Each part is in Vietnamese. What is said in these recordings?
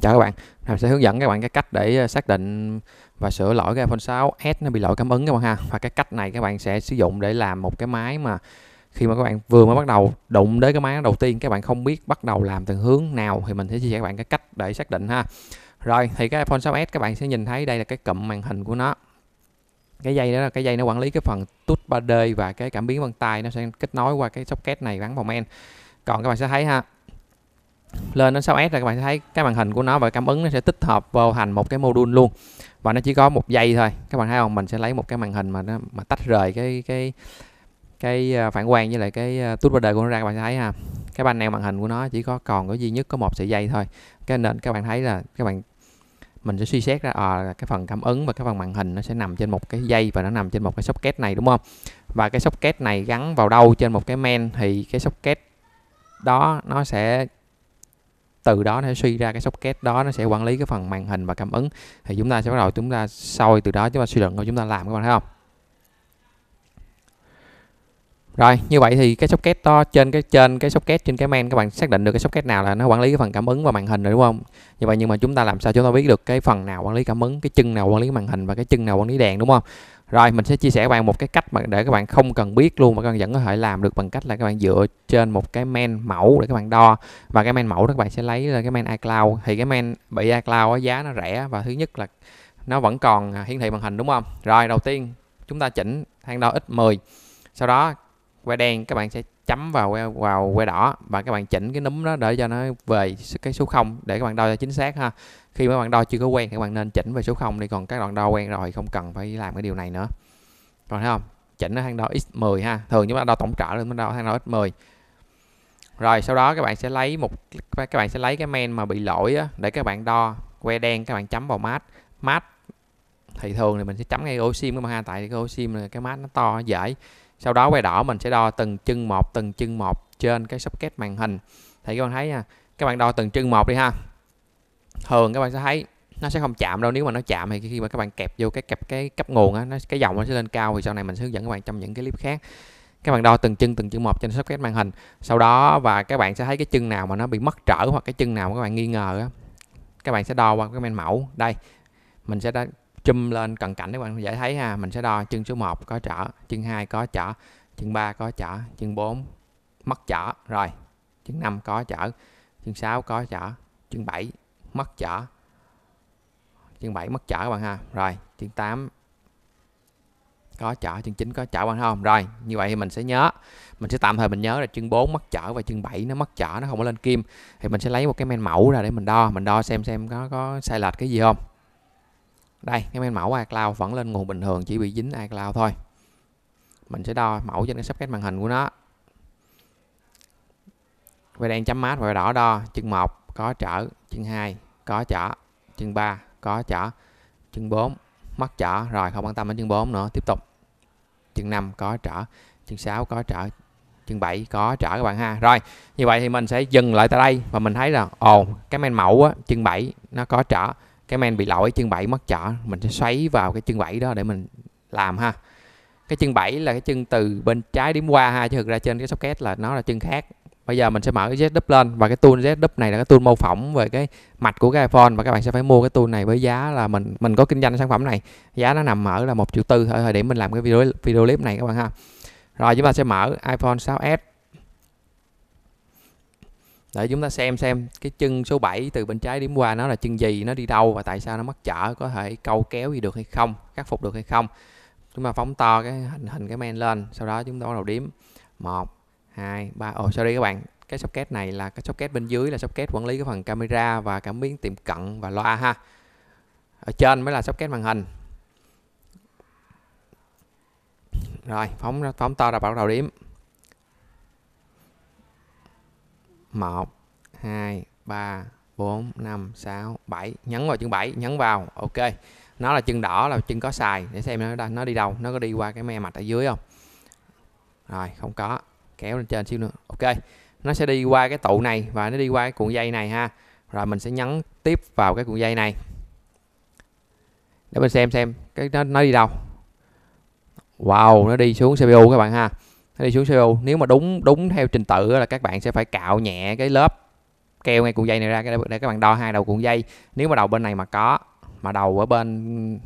chào các bạn mình sẽ hướng dẫn các bạn cái cách để ờ, xác định và sửa lỗi cái iPhone 6s nó bị lỗi cảm ứng các bạn ha và cái cách này các bạn sẽ sử dụng để làm một cái máy mà khi mà các bạn vừa mới bắt đầu đụng đến cái máy đầu tiên các bạn không biết bắt đầu làm từ hướng nào thì mình sẽ chia sẻ các bạn cái cách để xác định ha rồi thì cái iPhone 6s các bạn sẽ nhìn thấy đây là cái cụm màn hình của nó cái dây đó là cái dây nó quản lý cái phần tút 3D và cái cảm biến vân tay nó sẽ kết nối qua cái socket này gắn vào men còn các bạn sẽ thấy ha lên đến 6S là các bạn thấy cái màn hình của nó và cảm ứng nó sẽ tích hợp vào thành một cái module luôn và nó chỉ có một giây thôi các bạn thấy không mình sẽ lấy một cái màn hình mà nó mà tách rời cái cái cái ờ, phản quang với lại cái ờ, tút radar của nó ra các bạn thấy ha cái ban neo màn hình của nó chỉ có còn có duy nhất có một sợi dây thôi cái nên các bạn thấy là các bạn mình sẽ suy xét ra à, cái phần cảm ứng và cái phần màn hình nó sẽ nằm trên một cái dây và nó nằm trên một cái socket này đúng không và cái socket này gắn vào đâu trên một cái men thì cái socket đó nó sẽ từ đó nó suy ra cái socket đó nó sẽ quản lý cái phần màn hình và cảm ứng thì chúng ta sẽ bắt đầu chúng ta soi từ đó chúng ta suy luận rồi chúng ta làm các bạn thấy không rồi như vậy thì cái socket to trên cái trên cái socket trên cái main các bạn xác định được cái socket nào là nó quản lý cái phần cảm ứng và màn hình rồi đúng không như vậy nhưng mà chúng ta làm sao chúng ta biết được cái phần nào quản lý cảm ứng cái chân nào quản lý màn hình và cái chân nào quản lý đèn đúng không rồi mình sẽ chia sẻ các bạn một cái cách mà để các bạn không cần biết luôn mà các bạn vẫn có thể làm được bằng cách là các bạn dựa trên một cái men mẫu để các bạn đo và cái men mẫu đó các bạn sẽ lấy là cái men iCloud thì cái men bị iCloud giá nó rẻ và thứ nhất là nó vẫn còn hiển thị màn hình đúng không rồi đầu tiên chúng ta chỉnh thang đo x10 sau đó que đen các bạn sẽ chấm vào que, vào que đỏ và các bạn chỉnh cái núm đó để cho nó về cái số 0 để các bạn đo cho chính xác ha khi mà các bạn đo chưa có quen các bạn nên chỉnh về số 0 đi còn các đoạn đo quen rồi không cần phải làm cái điều này nữa còn thấy không chỉnh nó thang đo x10 ha thường chúng ta đo tổng trở lên mới đo thang đo x10 rồi sau đó các bạn sẽ lấy một các bạn sẽ lấy cái men mà bị lỗi á, để các bạn đo que đen các bạn chấm vào mát mát thì thường thì mình sẽ chấm ngay oxym các bạn ha tại cái oxym là cái mát nó to nó dễ sau đó que đỏ mình sẽ đo từng chân một từng chân một trên cái socket màn hình thì các bạn thấy nha các bạn đo từng chân một đi ha thường các bạn sẽ thấy nó sẽ không chạm đâu nếu mà nó chạm thì khi mà các bạn kẹp vô cái kẹp cái cấp nguồn á nó cái dòng nó sẽ lên cao thì sau này mình sẽ hướng dẫn các bạn trong những cái clip khác các bạn đo từng chân từng chân một trên socket màn hình sau đó và các bạn sẽ thấy cái chân nào mà nó bị mất trở hoặc cái chân nào mà các bạn nghi ngờ á các bạn sẽ đo qua cái men mẫu đây mình sẽ đo chum lên cận cảnh để bạn dễ thấy ha mình sẽ đo chân số 1 có chở chân 2 có chở chân 3 có chở chân 4 mất chở rồi chân 5 có chở chân 6 có chở chân 7 mất chở chân 7 mất chở các bạn ha rồi chân 8 có chở chân chính có chở bạn không rồi như vậy thì mình sẽ nhớ mình sẽ tạm thời mình nhớ là chân 4 mất chở và chân 7 nó mất chở nó không có lên kim thì mình sẽ lấy một cái men mẫu ra để mình đo mình đo xem xem có có sai lệch cái gì không đây cái main mẫu iCloud vẫn lên nguồn bình thường chỉ bị dính iCloud thôi mình sẽ đo mẫu trên cái sắp cách màn hình của nó về đèn chấm mát và đỏ đo chân 1 có trở chân 2 có trở chân 3 có trở chân 4 mắc trở rồi không quan tâm đến chân 4 nữa tiếp tục chân 5 có trở chân 6 có trở chân 7 có trở các bạn ha rồi như vậy thì mình sẽ dừng lại tại đây và mình thấy là ồ cái men mẫu á, chân 7 nó có trở cái men bị lỗi chân bảy mất chợ mình sẽ xoáy vào cái chân bảy đó để mình làm ha cái chân bảy là cái chân từ bên trái điểm qua ha chứ thực ra trên cái socket là nó là chân khác bây giờ mình sẽ mở cái z dub lên và cái tool z dub này là cái tool mô phỏng về cái mạch của cái iphone và các bạn sẽ phải mua cái tool này với giá là mình mình có kinh doanh sản phẩm này giá nó nằm ở là một triệu tư ở thời điểm mình làm cái video video clip này các bạn ha rồi chúng ta sẽ mở iphone 6s để chúng ta xem xem cái chân số 7 từ bên trái điểm qua nó là chân gì nó đi đâu và tại sao nó mắc chở có thể câu kéo gì được hay không khắc phục được hay không chúng ta phóng to cái hình hình cái men lên sau đó chúng ta bắt đầu điểm một hai ba ồ sorry các bạn cái socket này là cái socket bên dưới là socket quản lý cái phần camera và cảm biến tiệm cận và loa ha ở trên mới là socket màn hình rồi phóng phóng to ra bắt đầu điểm 1 2 3 4 5 6 7 nhấn vào chân 7 nhấn vào ok nó là chân đỏ là chân có xài để xem nó nó đi đâu nó có đi qua cái me mạch ở dưới không rồi không có kéo lên trên xíu nữa ok nó sẽ đi qua cái tụ này và nó đi qua cái cuộn dây này ha rồi mình sẽ nhấn tiếp vào cái cuộn dây này để mình xem xem cái nó, nó đi đâu wow nó đi xuống CPU các bạn ha đi xuống CO nếu mà đúng đúng theo trình tự là các bạn sẽ phải cạo nhẹ cái lớp keo ngay cuộn dây này ra để các bạn đo hai đầu cuộn dây nếu mà đầu bên này mà có mà đầu ở bên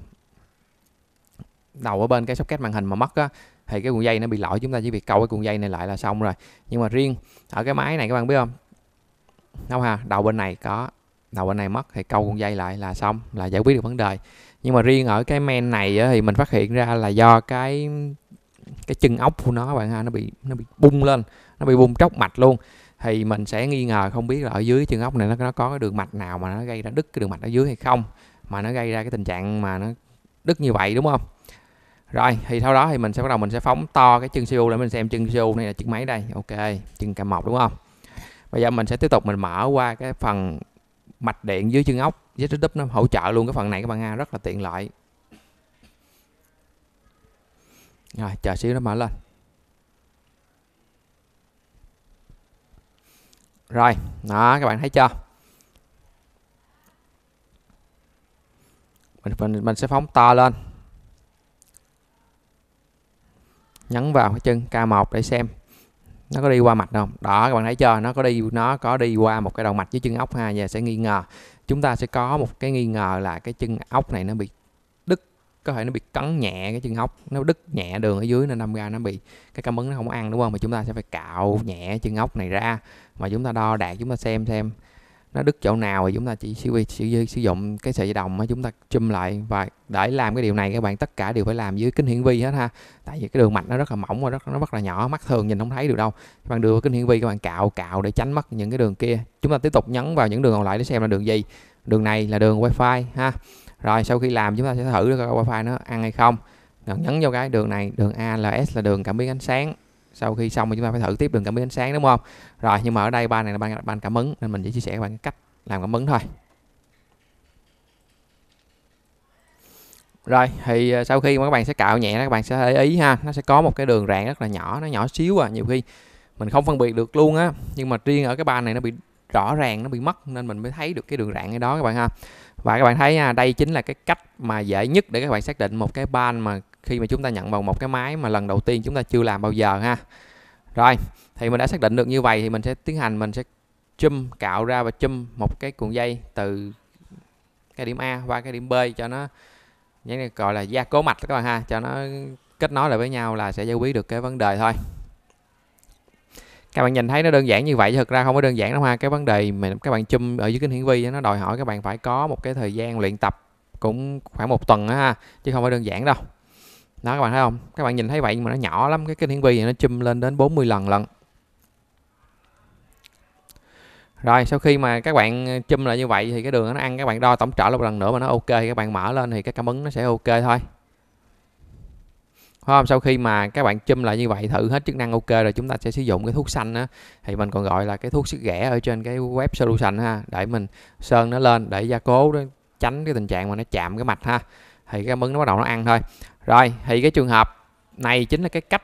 đầu ở bên cái socket màn hình mà mất á thì cái cuộn dây nó bị lỗi chúng ta chỉ việc câu cái cuộn dây này lại là xong rồi nhưng mà riêng ở cái máy này các bạn biết không đâu ha đầu bên này có đầu bên này mất thì câu cuộn dây lại là xong là giải quyết được vấn đề nhưng mà riêng ở cái men này thì mình phát hiện ra là do cái cái chân ốc của nó bạn ha nó bị nó bị bung lên nó bị bung tróc mạch luôn thì mình sẽ nghi ngờ không biết là ở dưới chân ốc này nó, nó có cái đường mạch nào mà nó gây ra đứt cái đường mạch ở dưới hay không mà nó gây ra cái tình trạng mà nó đứt như vậy đúng không rồi thì sau đó thì mình sẽ bắt đầu mình sẽ phóng to cái chân siêu để mình xem chân siêu này là chân mấy đây ok chân cam một đúng không bây giờ mình sẽ tiếp tục mình mở qua cái phần mạch điện dưới chân ốc với nó hỗ trợ luôn cái phần này các bạn ha rất là tiện lợi rồi chờ xíu nó mở lên rồi đó các bạn thấy chưa mình mình, mình sẽ phóng to lên nhấn vào cái chân K1 để xem nó có đi qua mạch không đó các bạn thấy chưa nó có đi nó có đi qua một cái đầu mạch với chân ốc ha và sẽ nghi ngờ chúng ta sẽ có một cái nghi ngờ là cái chân ốc này nó bị có thể nó bị cắn nhẹ cái chân ốc nó đứt nhẹ đường ở dưới nên đâm ra nó bị cái cảm ứng nó không ăn đúng không mà chúng ta sẽ phải cạo nhẹ chân ốc này ra mà chúng ta đo đạt chúng ta xem xem nó đứt chỗ nào thì chúng ta chỉ sử, sử, sử dụng cái sợi dây đồng mà chúng ta chum lại và để làm cái điều này các bạn tất cả đều phải làm dưới kính hiển vi hết ha tại vì cái đường mạch nó rất là mỏng và rất nó rất là nhỏ mắt thường nhìn không thấy được đâu các bạn đưa kính hiển vi các bạn cạo cạo để tránh mất những cái đường kia chúng ta tiếp tục nhấn vào những đường còn lại để xem là đường gì đường này là đường wifi ha rồi sau khi làm chúng ta sẽ thử coi wifi nó ăn hay không rồi nhấn vô cái đường này đường ALS là đường cảm biến ánh sáng sau khi xong thì chúng ta phải thử tiếp đường cảm biến ánh sáng đúng không rồi nhưng mà ở đây ba này là ban ban cảm ứng nên mình chỉ chia sẻ các bạn cách làm cảm ứng thôi rồi thì à, sau khi mà các bạn sẽ cạo nhẹ các bạn sẽ để ý ha nó sẽ có một cái đường rạn rất là nhỏ nó nhỏ xíu à nhiều khi mình không phân biệt được luôn á nhưng mà riêng ở cái ban này nó bị rõ ràng nó bị mất nên mình mới thấy được cái đường rạn ở đó các bạn ha và các bạn thấy nha đây chính là cái cách mà dễ nhất để các bạn xác định một cái ban mà khi mà chúng ta nhận vào một cái máy mà lần đầu tiên chúng ta chưa làm bao giờ ha rồi thì mình đã xác định được như vậy thì mình sẽ tiến hành mình sẽ chum cạo ra và chum một cái cuộn dây từ cái điểm A qua cái điểm B cho nó gọi là gia cố mạch các bạn ha cho nó kết nối lại với nhau là sẽ giải quyết được cái vấn đề thôi các bạn nhìn thấy nó đơn giản như vậy thật ra không có đơn giản đâu ha cái vấn đề mà các bạn chum ở dưới kính hiển vi nó đòi hỏi các bạn phải có một cái thời gian luyện tập cũng khoảng một tuần ha chứ không phải đơn giản đâu đó các bạn thấy không các bạn nhìn thấy vậy nhưng mà nó nhỏ lắm cái kính hiển vi này nó chum lên đến 40 lần lần rồi sau khi mà các bạn chum lại như vậy thì cái đường nó ăn các bạn đo tổng trở lại một lần nữa mà nó ok các bạn mở lên thì cái cảm ứng nó sẽ ok thôi phải không? Sau khi mà các bạn châm lại như vậy thử hết chức năng ok rồi chúng ta sẽ sử dụng cái thuốc xanh á thì mình còn gọi là cái thuốc sức ghẻ ở trên cái web solution ha để mình sơn nó lên để gia cố đó tránh cái tình trạng mà nó chạm cái mạch ha thì cái mứng nó bắt đầu nó ăn thôi rồi thì cái trường hợp này chính là cái cách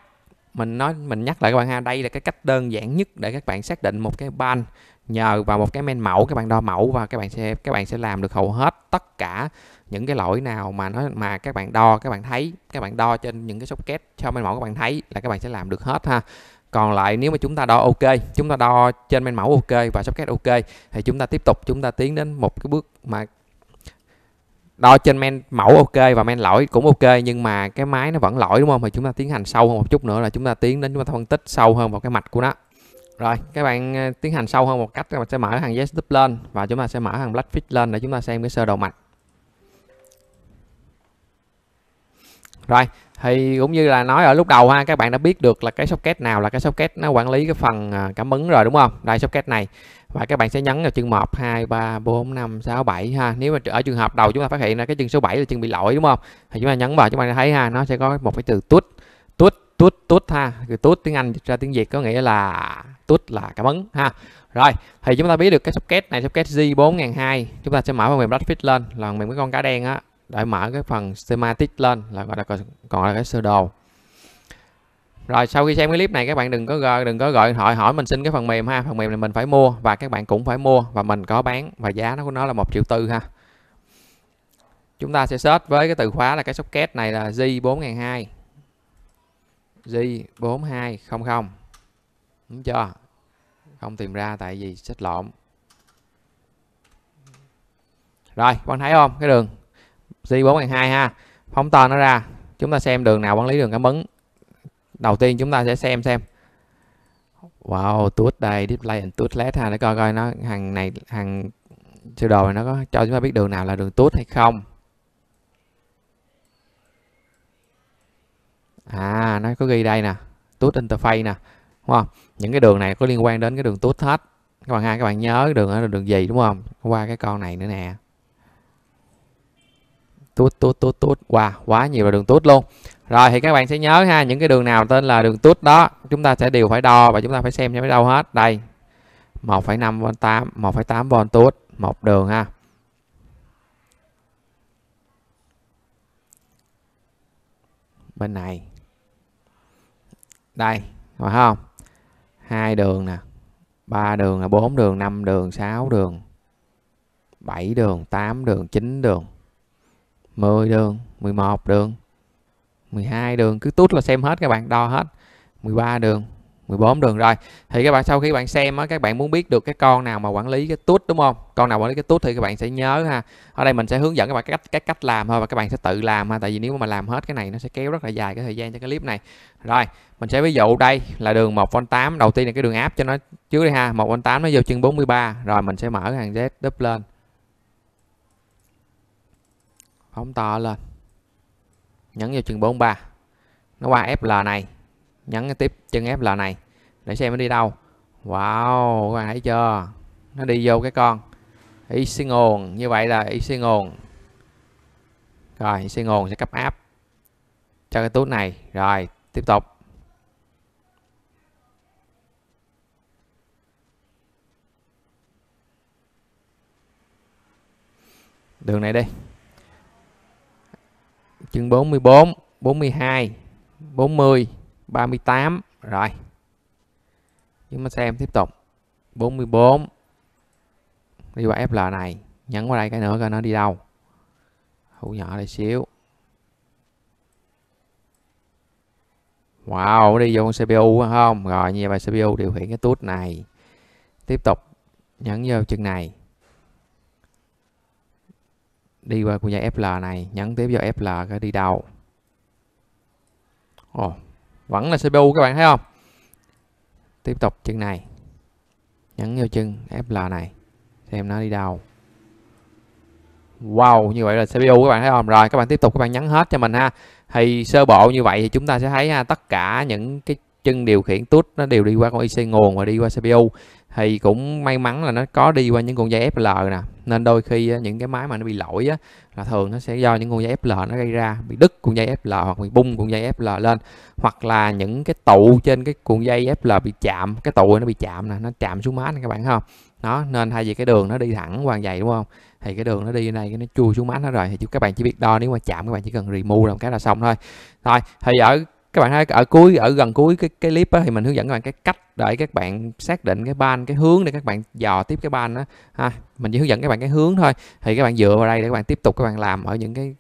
mình nói mình nhắc lại các bạn ha đây là cái cách đơn giản nhất để các bạn xác định một cái ban nhờ vào một cái men mẫu các bạn đo mẫu và các bạn sẽ các bạn sẽ làm được hầu hết tất cả những cái lỗi nào mà nó mà các bạn đo các bạn thấy các bạn đo trên những cái socket cho men mẫu các bạn thấy là các bạn sẽ làm được hết ha còn lại nếu mà chúng ta đo ok chúng ta đo trên men mẫu ok và socket ok thì chúng ta tiếp tục chúng ta tiến đến một cái bước mà đo trên men mẫu ok và men lỗi cũng ok nhưng mà cái máy nó vẫn lỗi đúng không thì chúng ta tiến hành sâu hơn một chút nữa là chúng ta tiến đến chúng ta phân tích sâu hơn vào cái mạch của nó rồi, các bạn ờ, tiến hành sâu hơn một cách các bạn sẽ mở hàng yes Loop lên và chúng ta sẽ mở hàng fit lên để chúng ta xem cái sơ đồ mạch. Rồi, thì cũng như là nói ở lúc đầu ha, các bạn đã biết được là cái socket nào là cái socket nó quản lý cái phần à, cảm ứng rồi đúng không? Đây socket này. Và các bạn sẽ nhấn vào chân 1 2 3 4 5 6 7 ha. Nếu mà ở trường hợp đầu chúng ta phát hiện ra cái chân số 7 là chân bị lỗi đúng không? Thì chúng ta nhấn vào chúng ta thấy ha, nó sẽ có một cái từ tút tút tút ha từ tút tiếng anh ra tiếng việt có nghĩa là tút là cảm ơn ha rồi thì chúng ta biết được cái socket này socket g 4002 chúng ta sẽ mở phần mềm blackfish lên là phần mềm cái con cá đen á để mở cái phần schematic lên là gọi là còn là cái sơ đồ rồi sau khi xem cái clip này các bạn đừng có gọi, đừng có gọi điện thoại hỏi mình xin cái phần mềm ha phần mềm này mình phải mua và các bạn cũng phải mua và mình có bán và giá nó của nó là một triệu tư ha chúng ta sẽ search với cái từ khóa là cái socket này là G4002 J4200 đúng chưa không tìm ra tại vì xích lộn rồi bạn thấy không cái đường J4200 ha phóng to nó ra chúng ta xem đường nào quản lý đường cảm ứng đầu tiên chúng ta sẽ xem xem wow tuốt đây display and tuốt led ha để coi coi nó hàng này hàng sơ đồ này nó có cho chúng ta biết đường nào là đường tuốt hay không nó có ghi đây nè tút interface nè đúng không những cái đường này có liên quan đến cái đường tút hết các bạn ai các bạn nhớ đường ở đường gì đúng không qua cái con này nữa nè tút tút tút tút qua wow, quá nhiều là đường tút luôn rồi thì các bạn sẽ nhớ ha những cái đường nào tên là đường tút đó chúng ta sẽ đều phải đo và chúng ta phải xem cho mấy đâu hết đây 1,5 volt 8 1,8 volt tút một đường ha bên này đây phải không hai đường nè ba đường là bốn đường năm đường sáu đường bảy đường tám đường chín đường mười đường mười một đường mười hai đường cứ tút là xem hết các bạn đo hết mười ba đường 14 đường rồi thì các bạn sau khi bạn xem á các bạn muốn biết được cái con nào mà quản lý cái tút đúng không con nào quản lý cái tút thì các bạn sẽ nhớ ha ở đây mình sẽ hướng dẫn các bạn cách cái cách làm thôi và các bạn sẽ tự làm ha tại vì nếu mà làm hết cái này nó sẽ kéo rất là dài cái thời gian cho cái clip này rồi mình sẽ ví dụ đây là đường 1 von 8 đầu tiên là cái đường áp cho nó trước đi ha 1 von 8 nó vô chân 43 rồi mình sẽ mở hàng Z đúp lên phóng to lên nhấn vào chân 43 nó qua FL này nhấn tiếp chân FL này để xem nó đi đâu wow các bạn thấy chưa nó đi vô cái con y sinh nguồn như vậy là y sinh nguồn rồi y xi nguồn sẽ cấp áp cho cái túi này rồi tiếp tục đường này đi chương 44 42 40 38 rồi chúng ta xem tiếp tục 44 đi qua FL này nhấn qua đây cái nữa coi nó đi đâu hũ nhỏ đây xíu Wow, đi vô con CPU phải không? Rồi như vậy CPU điều khiển cái tút này. Tiếp tục nhấn vô chân này. Đi qua của dây FL này, nhấn tiếp vô FL cái đi đâu. Ồ, oh, vẫn là CPU các bạn thấy không tiếp tục chân này nhấn vô chân FL này xem nó đi đâu Wow như vậy là CPU các bạn thấy không rồi các bạn tiếp tục các bạn nhấn hết cho mình ha thì sơ bộ như vậy thì chúng ta sẽ thấy ha tất cả những cái chân điều khiển tút nó đều đi qua con IC nguồn và đi qua CPU thì cũng may mắn là nó có đi qua những con dây FL nè nên đôi khi những cái máy mà nó bị lỗi á là thường nó sẽ do những con dây FL nó gây ra bị đứt cuộn dây FL hoặc bị bung cuộn dây FL lên hoặc là những cái tụ trên cái cuộn dây FL bị chạm cái tụ nó bị chạm nè nó chạm xuống má nè các bạn không nó nên thay vì cái đường nó đi thẳng qua vậy đúng không thì cái đường nó đi này nó chui xuống má nó rồi thì các bạn chỉ biết đo nếu mà chạm các bạn chỉ cần remove làm cái là xong thôi thôi thì ở các bạn thấy ở cuối ở gần cuối cái cái clip á, thì mình hướng dẫn các bạn cái cách để các bạn xác định cái ban cái hướng để các bạn dò tiếp cái ban đó ha mình chỉ hướng dẫn các bạn cái hướng thôi thì các bạn dựa vào đây để các bạn tiếp tục các bạn làm ở những cái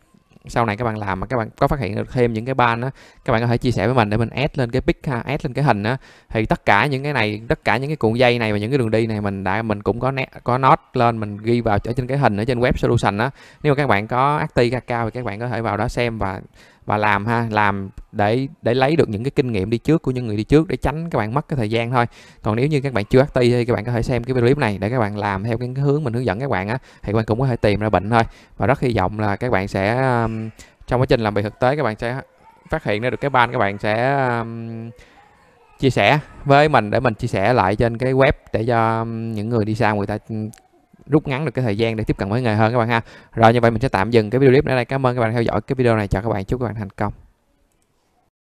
sau này các bạn làm mà các bạn có phát hiện được thêm những cái ban đó các bạn có thể chia sẻ với mình để mình add lên cái pic ha add lên cái hình đó thì tất cả những cái này tất cả những cái cuộn dây này và những cái đường đi này mình đã mình cũng có net, có nốt lên mình ghi vào ở trên cái hình ở trên web solution đó nếu mà các bạn có Acti cao thì các bạn có thể vào đó xem và và làm ha làm để để lấy được những cái kinh nghiệm đi trước của những người đi trước để tránh các bạn mất cái thời gian thôi còn nếu như các bạn chưa ti thì các bạn có thể xem cái clip này để các bạn làm theo cái hướng mình hướng dẫn các bạn á thì các bạn cũng có thể tìm ra bệnh thôi và rất hy vọng là các bạn sẽ um, trong quá trình làm việc thực tế các bạn sẽ phát hiện ra được cái ban các bạn sẽ um, chia sẻ với mình để mình chia sẻ lại trên cái web để cho um, những người đi sau người ta rút ngắn được cái thời gian để tiếp cận với nghề hơn các bạn ha rồi như vậy mình sẽ tạm dừng cái video clip ở đây cảm ơn các bạn theo dõi cái video này chào các bạn chúc các bạn thành công